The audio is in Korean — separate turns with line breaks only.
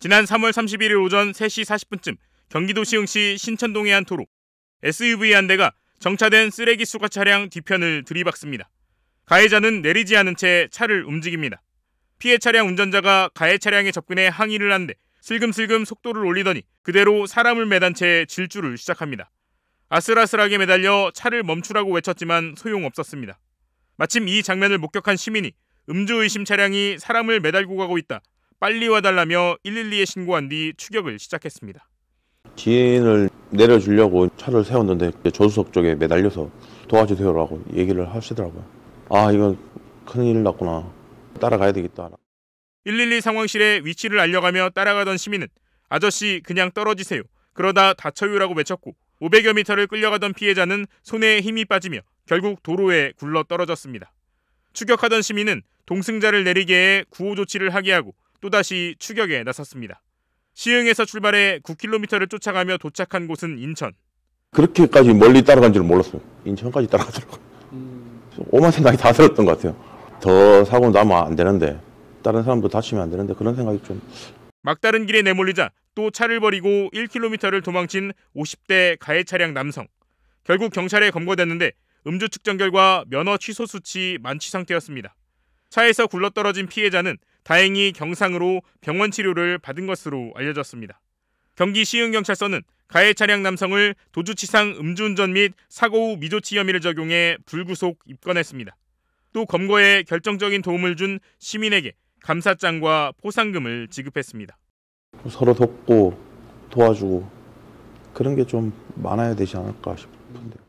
지난 3월 31일 오전 3시 40분쯤 경기도 시흥시 신천동의 한 도로 SUV 한 대가 정차된 쓰레기 수거 차량 뒤편을 들이박습니다. 가해자는 내리지 않은 채 차를 움직입니다. 피해 차량 운전자가 가해 차량에 접근해 항의를 한데 슬금슬금 속도를 올리더니 그대로 사람을 매단 채 질주를 시작합니다. 아슬아슬하게 매달려 차를 멈추라고 외쳤지만 소용없었습니다. 마침 이 장면을 목격한 시민이 음주의심 차량이 사람을 매달고 가고 있다. 빨리 와달라며 112에 신고한 뒤 추격을 시작했습니다.
지인을 내려주려고 차를 세웠는데 조수석 쪽에 매달려서 도와주 세요라고 얘기를 하시더라고요. 아 이건 큰일 났구나. 따라가야 되겠다.
112 상황실에 위치를 알려가며 따라가던 시민은 아저씨 그냥 떨어지세요. 그러다 다쳐요라고 외쳤고 500여 미터를 끌려가던 피해자는 손에 힘이 빠지며 결국 도로에 굴러 떨어졌습니다. 추격하던 시민은 동승자를 내리게 해 구호 조치를 하게 하고 또다시 추격에 나섰습니다. 시흥에서 출발해 9km를 쫓아가며 도착한 곳은 인천.
그렇게까지 멀리 따라간 줄 몰랐어요. 인천까지 따라가더라고 음. 오만 생각이 다 들었던 것 같아요. 더 사고 나면 안 되는데 다른 사람도 다치면 안 되는데 그런 생각이 좀
막다른 길에 내몰리자 또 차를 버리고 1km를 도망친 50대 가해 차량 남성. 결국 경찰에 검거됐는데 음주 측정 결과 면허 취소 수치 만취 상태였습니다. 차에서 굴러떨어진 피해자는 다행히 경상으로 병원 치료를 받은 것으로 알려졌습니다. 경기 시흥경찰서는 가해 차량 남성을 도주치상 음주운전 및 사고 후 미조치 혐의를 적용해 불구속 입건했습니다. 또 검거에 결정적인 도움을 준 시민에게 감사장과 포상금을 지급했습니다.
서로 돕고 도와주고 그런 게 좀 많아야 되지 않을까 싶은데. 요